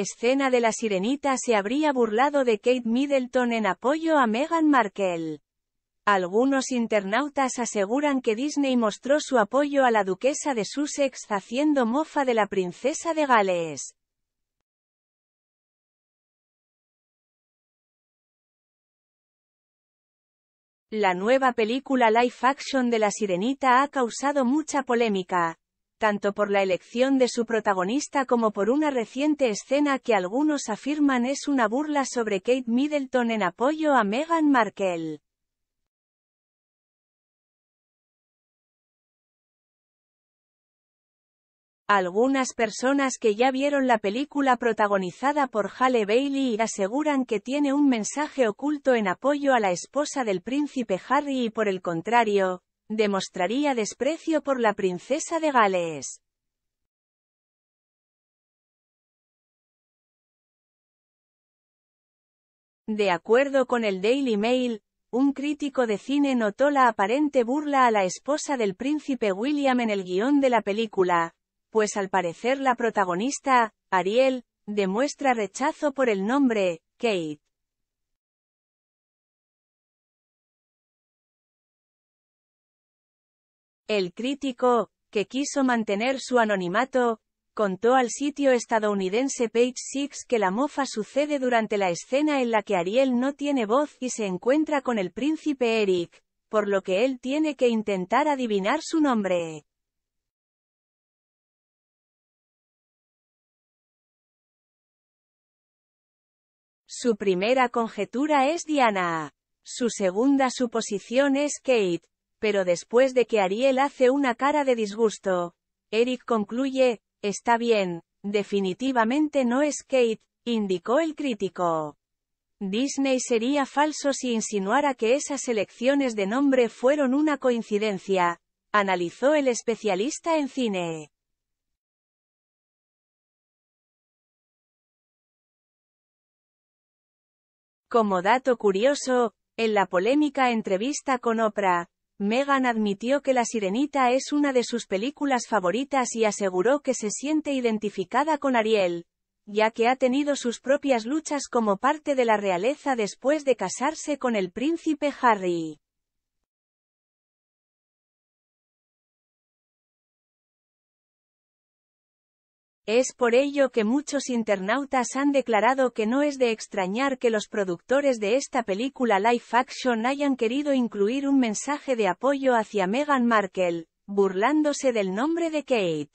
escena de la sirenita se habría burlado de Kate Middleton en apoyo a Meghan Markle. Algunos internautas aseguran que Disney mostró su apoyo a la duquesa de Sussex haciendo mofa de la princesa de Gales. La nueva película live action de La Sirenita ha causado mucha polémica, tanto por la elección de su protagonista como por una reciente escena que algunos afirman es una burla sobre Kate Middleton en apoyo a Meghan Markle. Algunas personas que ya vieron la película protagonizada por Halle Bailey aseguran que tiene un mensaje oculto en apoyo a la esposa del príncipe Harry y por el contrario, Demostraría desprecio por la princesa de Gales. De acuerdo con el Daily Mail, un crítico de cine notó la aparente burla a la esposa del príncipe William en el guión de la película, pues al parecer la protagonista, Ariel, demuestra rechazo por el nombre, Kate. El crítico, que quiso mantener su anonimato, contó al sitio estadounidense Page Six que la mofa sucede durante la escena en la que Ariel no tiene voz y se encuentra con el príncipe Eric, por lo que él tiene que intentar adivinar su nombre. Su primera conjetura es Diana. Su segunda suposición es Kate, pero después de que Ariel hace una cara de disgusto, Eric concluye, está bien, definitivamente no es Kate, indicó el crítico. Disney sería falso si insinuara que esas elecciones de nombre fueron una coincidencia, analizó el especialista en cine. Como dato curioso, en la polémica entrevista con Oprah, Megan admitió que La Sirenita es una de sus películas favoritas y aseguró que se siente identificada con Ariel, ya que ha tenido sus propias luchas como parte de la realeza después de casarse con el príncipe Harry. Es por ello que muchos internautas han declarado que no es de extrañar que los productores de esta película live action hayan querido incluir un mensaje de apoyo hacia Meghan Markle, burlándose del nombre de Kate.